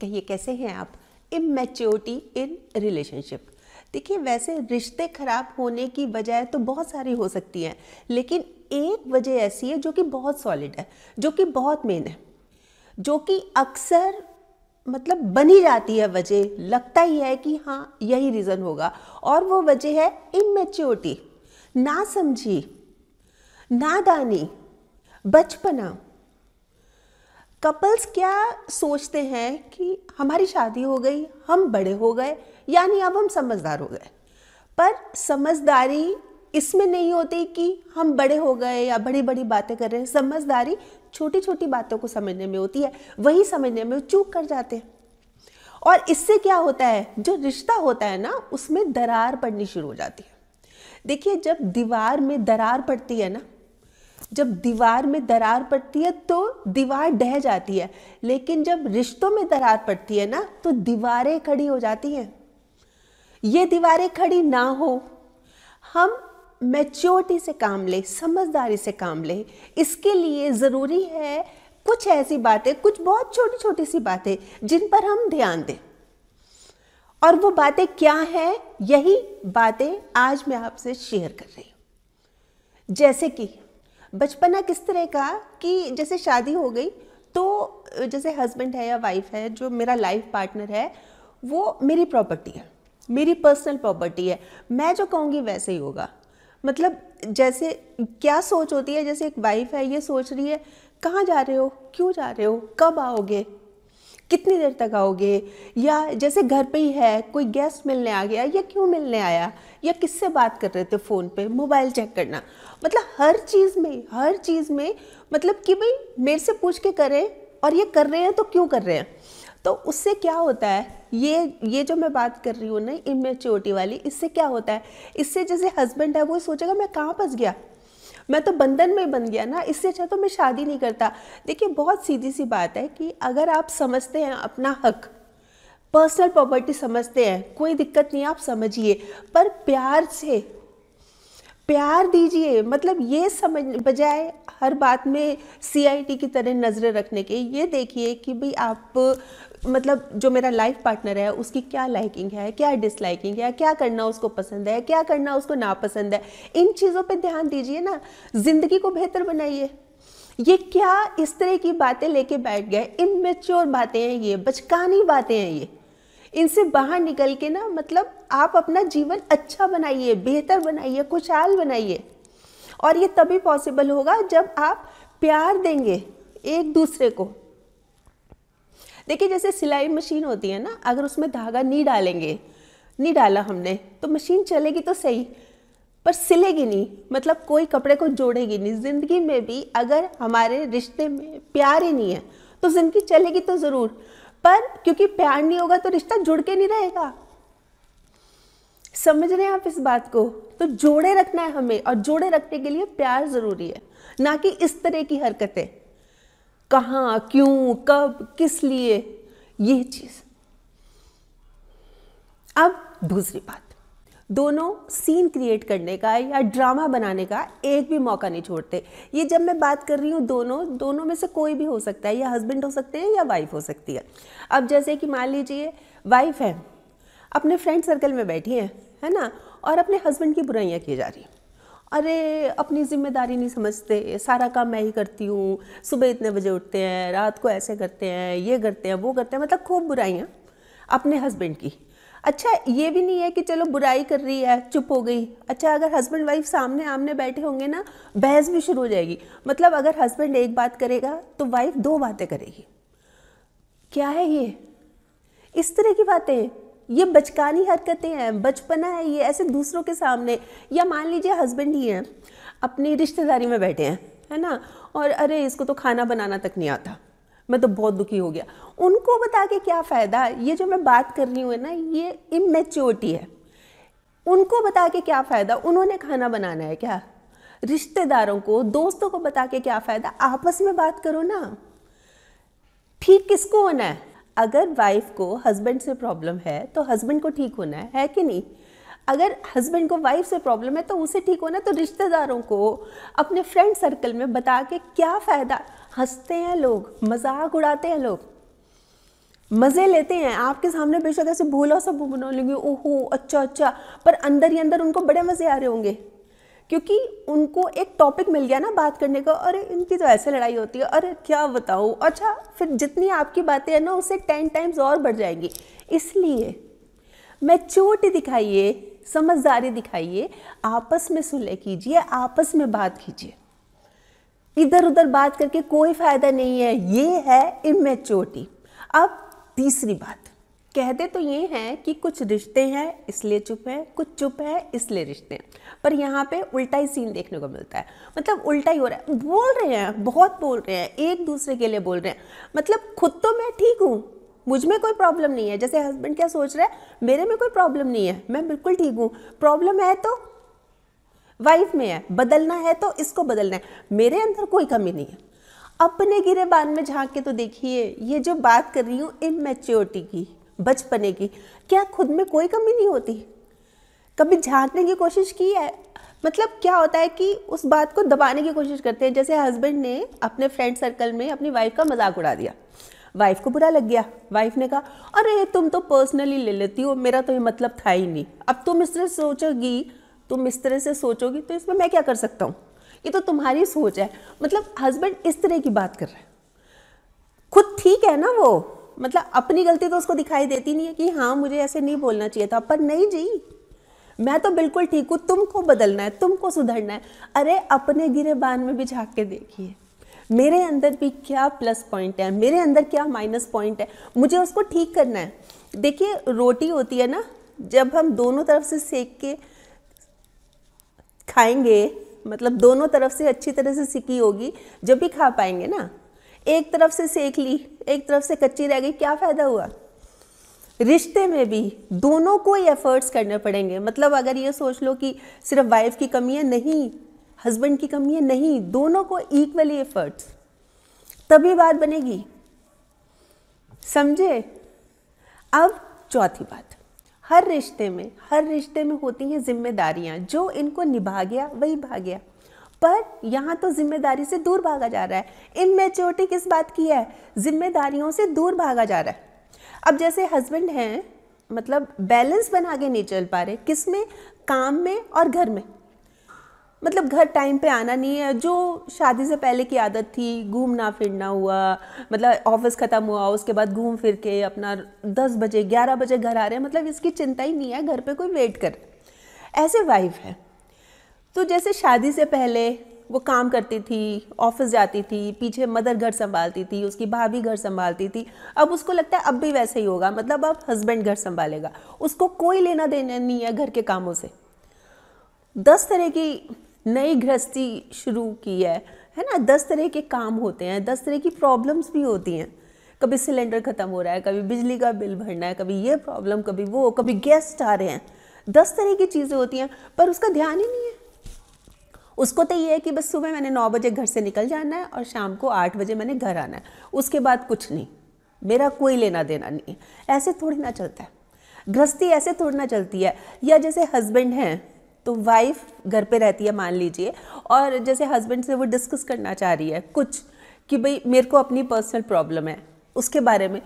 कहिए कैसे हैं आप इमेच्योरिटी इन रिलेशनशिप देखिए वैसे रिश्ते खराब होने की वजह तो बहुत सारी हो सकती हैं लेकिन एक वजह ऐसी है जो कि बहुत सॉलिड है जो कि बहुत मेन है जो कि अक्सर मतलब बनी जाती है वजह लगता ही है कि हाँ यही रीज़न होगा और वो वजह है इमेच्योरिटी ना समझी नादानी बचपना कपल्स क्या सोचते हैं कि हमारी शादी हो गई हम बड़े हो गए यानी अब हम समझदार हो गए पर समझदारी इसमें नहीं होती कि हम बड़े हो गए या बड़ी बड़ी बातें कर रहे हैं समझदारी छोटी छोटी बातों को समझने में होती है वही समझने में चूक कर जाते हैं और इससे क्या होता है जो रिश्ता होता है ना उसमें दरार पड़नी शुरू हो जाती है देखिए जब दीवार में दरार पड़ती है ना जब दीवार में दरार पड़ती है तो दीवार ढह जाती है लेकिन जब रिश्तों में दरार पड़ती है ना तो दीवारें खड़ी हो जाती हैं ये दीवारें खड़ी ना हो हम मैच्योरिटी से काम लें समझदारी से काम लें इसके लिए ज़रूरी है कुछ ऐसी बातें कुछ बहुत छोटी छोटी सी बातें जिन पर हम ध्यान दें और वो बातें क्या हैं यही बातें आज मैं आपसे शेयर कर रही हूँ जैसे कि बचपना किस तरह का कि जैसे शादी हो गई तो जैसे हस्बैंड है या वाइफ है जो मेरा लाइफ पार्टनर है वो मेरी प्रॉपर्टी है मेरी पर्सनल प्रॉपर्टी है मैं जो कहूँगी वैसे ही होगा मतलब जैसे क्या सोच होती है जैसे एक वाइफ है ये सोच रही है कहाँ जा रहे हो क्यों जा रहे हो कब आओगे कितनी देर तक आओगे या जैसे घर पे ही है कोई गेस्ट मिलने आ गया या क्यों मिलने आया या किससे बात कर रहे थे फ़ोन पे मोबाइल चेक करना मतलब हर चीज़ में हर चीज़ में मतलब कि भाई मेरे से पूछ के करें और ये कर रहे हैं तो क्यों कर रहे हैं तो उससे क्या होता है ये ये जो मैं बात कर रही हूँ ना इमेच्योरिटी वाली इससे क्या होता है इससे जैसे हस्बैंड है वो सोचेगा मैं कहाँ फंस गया मैं तो बंधन में बन गया ना इससे अच्छा तो मैं शादी नहीं करता देखिए बहुत सीधी सी बात है कि अगर आप समझते हैं अपना हक पर्सनल प्रॉपर्टी समझते हैं कोई दिक्कत नहीं आप समझिए पर प्यार से प्यार दीजिए मतलब ये समझ बजाय हर बात में सीआईटी की तरह नज़रें रखने के ये देखिए कि भाई आप मतलब जो मेरा लाइफ पार्टनर है उसकी क्या लाइकिंग है क्या डिसलाइकिंग है क्या करना उसको पसंद है क्या करना उसको नापसंद है इन चीज़ों पे ध्यान दीजिए ना ज़िंदगी को बेहतर बनाइए ये क्या इस तरह की बातें लेके बैठ गए इनमेच्योर बातें हैं ये बचकानी बातें हैं ये इनसे बाहर निकल के ना मतलब आप अपना जीवन अच्छा बनाइए बेहतर बनाइए खुशहाल बनाइए और ये तभी पॉसिबल होगा जब आप प्यार देंगे एक दूसरे को देखिए जैसे सिलाई मशीन होती है ना अगर उसमें धागा नहीं डालेंगे नहीं डाला हमने तो मशीन चलेगी तो सही पर सिलेगी नहीं मतलब कोई कपड़े को जोड़ेगी नहीं ज़िंदगी में भी अगर हमारे रिश्ते में प्यार ही नहीं है तो ज़िंदगी चलेगी तो ज़रूर पर क्योंकि प्यार नहीं होगा तो रिश्ता जुड़ के नहीं रहेगा समझ रहे हैं आप इस बात को तो जोड़े रखना है हमें और जोड़े रखने के लिए प्यार ज़रूरी है ना कि इस तरह की हरकतें कहाँ क्यों कब किस लिए ये चीज़ अब दूसरी बात दोनों सीन क्रिएट करने का या ड्रामा बनाने का एक भी मौका नहीं छोड़ते ये जब मैं बात कर रही हूँ दोनों दोनों में से कोई भी हो सकता है या हस्बैंड हो सकते हैं या वाइफ हो सकती है अब जैसे कि मान लीजिए वाइफ है अपने फ्रेंड सर्कल में बैठी है है ना और अपने हस्बैंड की बुराइयाँ की जा रही हैं अरे अपनी जिम्मेदारी नहीं समझते सारा काम मैं ही करती हूँ सुबह इतने बजे उठते हैं रात को ऐसे करते हैं ये करते हैं वो करते हैं मतलब खूब बुराइयाँ अपने हस्बैंड की अच्छा ये भी नहीं है कि चलो बुराई कर रही है चुप हो गई अच्छा अगर हस्बैंड वाइफ सामने आमने बैठे होंगे ना बहस भी शुरू हो जाएगी मतलब अगर हस्बैंड एक बात करेगा तो वाइफ दो बातें करेगी क्या है ये इस तरह की बातें ये बचकानी हरकतें हैं बचपना है ये ऐसे दूसरों के सामने या मान लीजिए हस्बैंड ही हैं अपनी रिश्तेदारी में बैठे हैं है ना और अरे इसको तो खाना बनाना तक नहीं आता मैं तो बहुत दुखी हो गया उनको बता के क्या फ़ायदा ये जो मैं बात कर रही हूँ ना ये इमेच्योरिटी है उनको बता के क्या फ़ायदा उन्होंने खाना बनाना है क्या रिश्तेदारों को दोस्तों को बता के क्या फ़ायदा आपस में बात करो ना ठीक किसको होना है अगर वाइफ को हस्बैंड से प्रॉब्लम है तो हस्बैंड को ठीक होना है, है कि नहीं अगर हस्बैंड को वाइफ से प्रॉब्लम है तो उसे ठीक होना तो रिश्तेदारों को अपने फ्रेंड सर्कल में बता के क्या फ़ायदा हंसते हैं लोग मजाक उड़ाते हैं लोग मज़े लेते हैं आपके सामने बेशक ऐसे भोला सब बना लेंगे ओहो अच्छा अच्छा पर अंदर ही अंदर उनको बड़े मज़े आ रहे होंगे क्योंकि उनको एक टॉपिक मिल गया ना बात करने का अरे इनकी तो ऐसे लड़ाई होती है अरे क्या बताओ अच्छा फिर जितनी आपकी बातें हैं ना उसे टेन टाइम्स और बढ़ जाएंगी इसलिए मैच्योरिटी दिखाइए समझदारी दिखाइए आपस में सुलह कीजिए आपस में बात कीजिए इधर उधर बात करके कोई फ़ायदा नहीं है ये है इमेच्योरिटी अब तीसरी बात कहते तो ये हैं कि कुछ रिश्ते हैं इसलिए चुप हैं कुछ चुप है इसलिए रिश्ते हैं पर यहाँ पे उल्टा ही सीन देखने को मिलता है मतलब उल्टा ही हो रहा है बोल रहे हैं बहुत बोल रहे हैं एक दूसरे के लिए बोल रहे हैं मतलब खुद तो मैं ठीक हूँ मुझ में कोई प्रॉब्लम नहीं है जैसे हस्बैंड क्या सोच रहा है मेरे में कोई प्रॉब्लम नहीं है मैं बिल्कुल ठीक हूँ प्रॉब्लम है तो वाइफ में है बदलना है तो इसको बदलना है मेरे अंदर कोई कमी नहीं है अपने गिरे बान में झांक के तो देखिए ये जो बात कर रही हूँ इमेच्योरिटी की बचपने की क्या खुद में कोई कमी नहीं होती कभी झांकने की कोशिश की है मतलब क्या होता है कि उस बात को दबाने की कोशिश करते हैं जैसे हस्बैंड ने अपने फ्रेंड सर्कल में अपनी वाइफ का मजाक उड़ा दिया वाइफ को बुरा लग गया वाइफ ने कहा अरे तुम तो पर्सनली ले लेती हो मेरा तो ये मतलब था ही नहीं अब तुम इससे सोचोगी तुम इस तरह से सोचोगी तो इसमें मैं क्या कर सकता हूँ ये तो तुम्हारी सोच है मतलब हस्बैंड इस तरह की बात कर रहे हैं खुद ठीक है ना वो मतलब अपनी गलती तो उसको दिखाई देती नहीं है कि हाँ मुझे ऐसे नहीं बोलना चाहिए था पर नहीं जी मैं तो बिल्कुल ठीक हूँ तुमको बदलना है तुमको सुधरना है अरे अपने गिरे बान में भी झाँक के देखिए मेरे अंदर भी क्या प्लस पॉइंट है मेरे अंदर क्या माइनस पॉइंट है मुझे उसको ठीक करना है देखिए रोटी होती है ना जब हम दोनों तरफ से सेक के खाएंगे मतलब दोनों तरफ से अच्छी तरह से सीखी होगी जब भी खा पाएंगे ना एक तरफ से सेक ली एक तरफ से कच्ची रह गई क्या फ़ायदा हुआ रिश्ते में भी दोनों को ही एफर्ट्स करने पड़ेंगे मतलब अगर ये सोच लो कि सिर्फ वाइफ की कमी है नहीं हस्बैंड की कमी है नहीं दोनों को इक्वली एफर्ट्स तभी बात बनेगी समझे अब चौथी बात हर रिश्ते में हर रिश्ते में होती हैं जिम्मेदारियाँ जो इनको निभा गया वही भाग गया पर यहाँ तो जिम्मेदारी से दूर भागा जा रहा है इन मेच्योरिटी किस बात की है जिम्मेदारियों से दूर भागा जा रहा है अब जैसे हस्बैंड हैं मतलब बैलेंस बना के नहीं चल पा रहे किस में काम में और घर में मतलब घर टाइम पे आना नहीं है जो शादी से पहले की आदत थी घूमना फिरना हुआ मतलब ऑफिस ख़त्म हुआ उसके बाद घूम फिर के अपना दस बजे ग्यारह बजे घर आ रहे हैं मतलब इसकी चिंता ही नहीं है घर पे कोई वेट कर ऐसे वाइफ है तो जैसे शादी से पहले वो काम करती थी ऑफिस जाती थी पीछे मदर घर संभालती थी उसकी भाभी घर संभालती थी अब उसको लगता है अब भी वैसे ही होगा मतलब अब हस्बैंड घर संभालेगा उसको कोई लेना देना नहीं है घर के कामों से दस तरह की नई गृहस्थी शुरू की है है ना दस तरह के काम होते हैं दस तरह की प्रॉब्लम्स भी होती हैं कभी सिलेंडर ख़त्म हो रहा है कभी बिजली का बिल भरना है कभी ये प्रॉब्लम कभी वो कभी गेस्ट आ रहे हैं दस तरह की चीज़ें होती हैं पर उसका ध्यान ही नहीं है उसको तो ये है कि बस सुबह मैंने नौ बजे घर से निकल जाना है और शाम को आठ बजे मैंने घर आना है उसके बाद कुछ नहीं मेरा कोई लेना देना नहीं है ऐसे थोड़ी ना चलता है गृहस्थी ऐसे थोड़ी ना चलती है या जैसे हस्बैंड हैं तो वाइफ घर पे रहती है मान लीजिए और जैसे हस्बैंड से वो डिस्कस करना चाह रही है कुछ कि भाई मेरे को अपनी पर्सनल प्रॉब्लम है उसके बारे में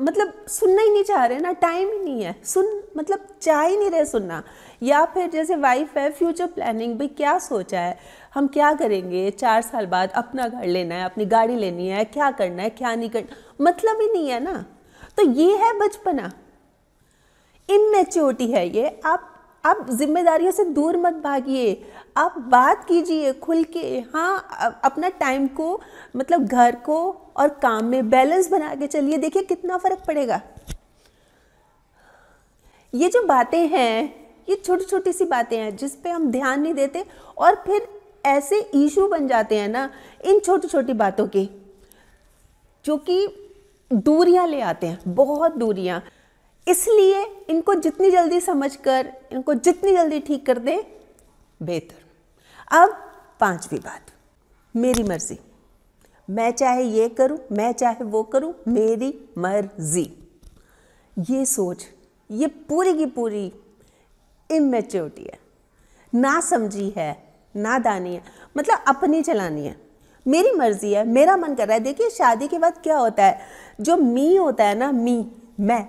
मतलब सुनना ही नहीं चाह रहे ना टाइम ही नहीं है सुन मतलब चाह ही नहीं रहे सुनना या फिर जैसे वाइफ है फ्यूचर प्लानिंग भाई क्या सोचा है हम क्या करेंगे चार साल बाद अपना घर लेना है अपनी गाड़ी लेनी है क्या करना है क्या नहीं करना मतलब ही नहीं है ना तो ये है बचपना इमेच्योरिटी है ये आप आप जिम्मेदारियों से दूर मत भागिए आप बात कीजिए खुल के हाँ अपना टाइम को मतलब घर को और काम में बैलेंस बना के चलिए देखिए कितना फ़र्क पड़ेगा ये जो बातें हैं ये छोटी छोटी सी बातें हैं जिस पे हम ध्यान नहीं देते और फिर ऐसे इशू बन जाते हैं ना इन छोटी छोटी बातों के जो कि दूरियां ले आते हैं बहुत दूरियां इसलिए इनको जितनी जल्दी समझ कर इनको जितनी जल्दी ठीक कर दें बेहतर अब पांचवी बात मेरी मर्जी मैं चाहे ये करूं मैं चाहे वो करूं मेरी मर्जी ये सोच ये पूरी की पूरी इमेच्योरिटी है ना समझी है ना दानी है मतलब अपनी चलानी है मेरी मर्जी है मेरा मन कर रहा है देखिए शादी के बाद क्या होता है जो मी होता है ना मी मैं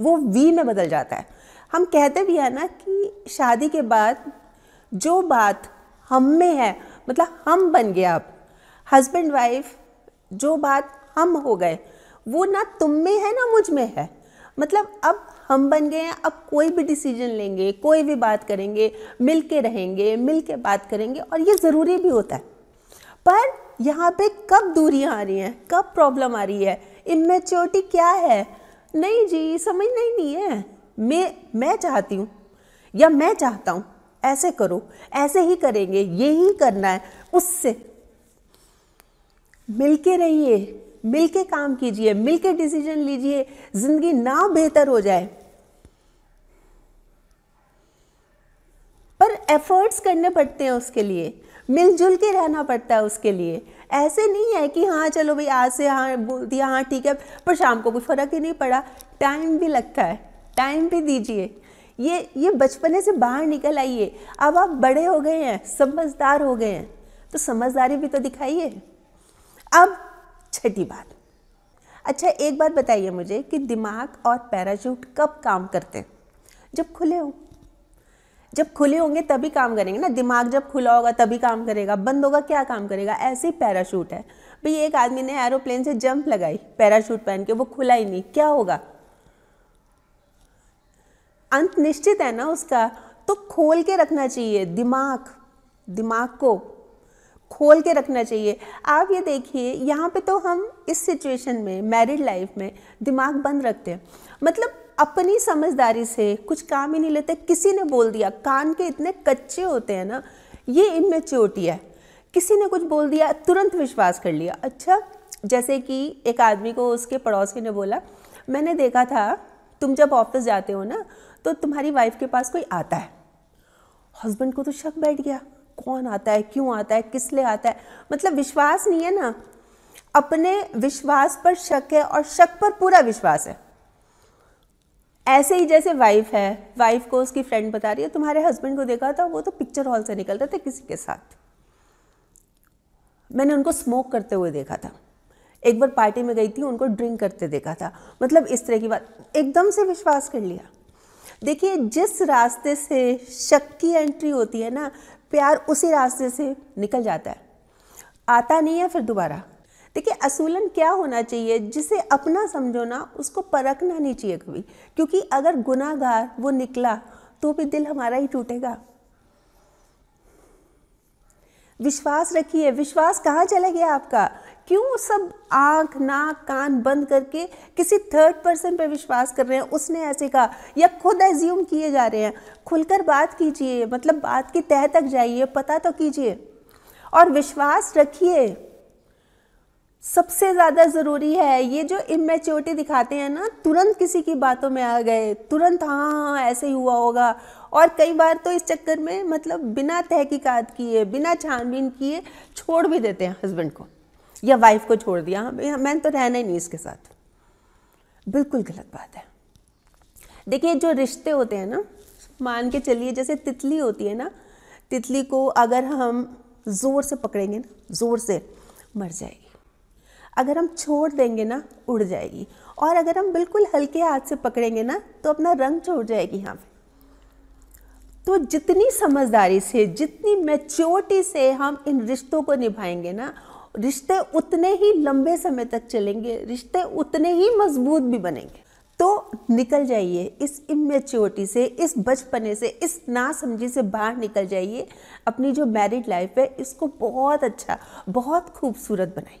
वो वी में बदल जाता है हम कहते भी हैं ना कि शादी के बाद जो बात हम में है मतलब हम बन गए आप हस्बैंड वाइफ जो बात हम हो गए वो ना तुम में है ना मुझ में है मतलब अब हम बन गए हैं अब कोई भी डिसीजन लेंगे कोई भी बात करेंगे मिल के रहेंगे मिल के बात करेंगे और ये ज़रूरी भी होता है पर यहाँ पे कब दूरियाँ आ रही हैं कब प्रॉब्लम आ रही है इमेच्योरिटी क्या है नहीं जी समझ नहीं नहीं है मैं मैं चाहती हूँ या मैं चाहता हूँ ऐसे करो ऐसे ही करेंगे यही करना है उससे मिलके रहिए मिलके काम कीजिए मिलके डिसीजन लीजिए जिंदगी ना बेहतर हो जाए पर एफर्ट्स करने पड़ते हैं उसके लिए मिलजुल के रहना पड़ता है उसके लिए ऐसे नहीं है कि हाँ चलो भाई आज से हाँ बोल दिया हाँ ठीक है पर शाम को कोई फ़र्क ही नहीं पड़ा टाइम भी लगता है टाइम भी दीजिए ये ये बचपने से बाहर निकल आइए अब आप बड़े हो गए हैं समझदार हो गए हैं तो समझदारी भी तो दिखाइए अब छठी बात अच्छा एक बात बताइए मुझे कि दिमाग और पैराशूट कब काम करते हैं जब खुले हों जब खुले होंगे तभी काम करेंगे ना दिमाग जब खुला होगा तभी काम करेगा बंद होगा क्या काम करेगा ऐसे ही पैराशूट है भाई एक आदमी ने एरोप्लेन से जंप लगाई पैराशूट पहन के वो खुला ही नहीं क्या होगा अंत निश्चित है ना उसका तो खोल के रखना चाहिए दिमाग दिमाग को खोल के रखना चाहिए आप ये देखिए यहाँ पे तो हम इस सिचुएशन में मैरिड लाइफ में दिमाग बंद रखते हैं मतलब अपनी समझदारी से कुछ काम ही नहीं लेते किसी ने बोल दिया कान के इतने कच्चे होते हैं ना ये इमेच्योरिटी है किसी ने कुछ बोल दिया तुरंत विश्वास कर लिया अच्छा जैसे कि एक आदमी को उसके पड़ोसी ने बोला मैंने देखा था तुम जब ऑफिस जाते हो ना तो तुम्हारी वाइफ के पास कोई आता है हस्बैंड को तो शक बैठ गया कौन आता है क्यों आता है किस लिए आता है मतलब विश्वास नहीं है ना अपने विश्वास पर शक है और शक पर पूरा विश्वास है ऐसे ही जैसे वाइफ है वाइफ को उसकी फ्रेंड बता रही है तुम्हारे हस्बैंड को देखा था वो तो पिक्चर हॉल से निकल रहे थे किसी के साथ मैंने उनको स्मोक करते हुए देखा था एक बार पार्टी में गई थी उनको ड्रिंक करते देखा था मतलब इस तरह की बात एकदम से विश्वास कर लिया देखिए जिस रास्ते से शक की एंट्री होती है ना प्यार उसी रास्ते से निकल जाता है आता नहीं है फिर दोबारा देखिए असूलन क्या होना चाहिए जिसे अपना समझो ना उसको परखना नहीं चाहिए कभी क्योंकि अगर गुनागार वो निकला तो भी दिल हमारा ही टूटेगा विश्वास रखिए विश्वास कहाँ चला गया आपका क्यों सब आंख नाक कान बंद करके किसी थर्ड पर्सन पर विश्वास कर रहे हैं उसने ऐसे कहा या खुद एज्यूम किए जा रहे हैं खुलकर बात कीजिए मतलब बात की तह तक जाइए पता तो कीजिए और विश्वास रखिए सबसे ज़्यादा ज़रूरी है ये जो इमेच्योरिटी दिखाते हैं ना तुरंत किसी की बातों में आ गए तुरंत हाँ हाँ ऐसे ही हुआ होगा और कई बार तो इस चक्कर में मतलब बिना तहकीकात किए बिना छानबीन किए छोड़ भी देते हैं हस्बैंड को या वाइफ को छोड़ दिया हाँ, मैंने तो रहना ही नहीं इसके साथ बिल्कुल गलत बात है देखिए जो रिश्ते होते हैं ना मान के चलिए जैसे तितली होती है ना तितली को अगर हम ज़ोर से पकड़ेंगे ना ज़ोर से मर जाएगी अगर हम छोड़ देंगे ना उड़ जाएगी और अगर हम बिल्कुल हल्के हाथ से पकड़ेंगे ना तो अपना रंग छोड़ तो जाएगी यहाँ पे तो जितनी समझदारी से जितनी मैच्योरिटी से हम इन रिश्तों को निभाएंगे ना रिश्ते उतने ही लंबे समय तक चलेंगे रिश्ते उतने ही मजबूत भी बनेंगे तो निकल जाइए इस इमेच्योरिटी से इस बचपने से इस नासमझी से बाहर निकल जाइए अपनी जो मैरिड लाइफ है इसको बहुत अच्छा बहुत खूबसूरत बनाइए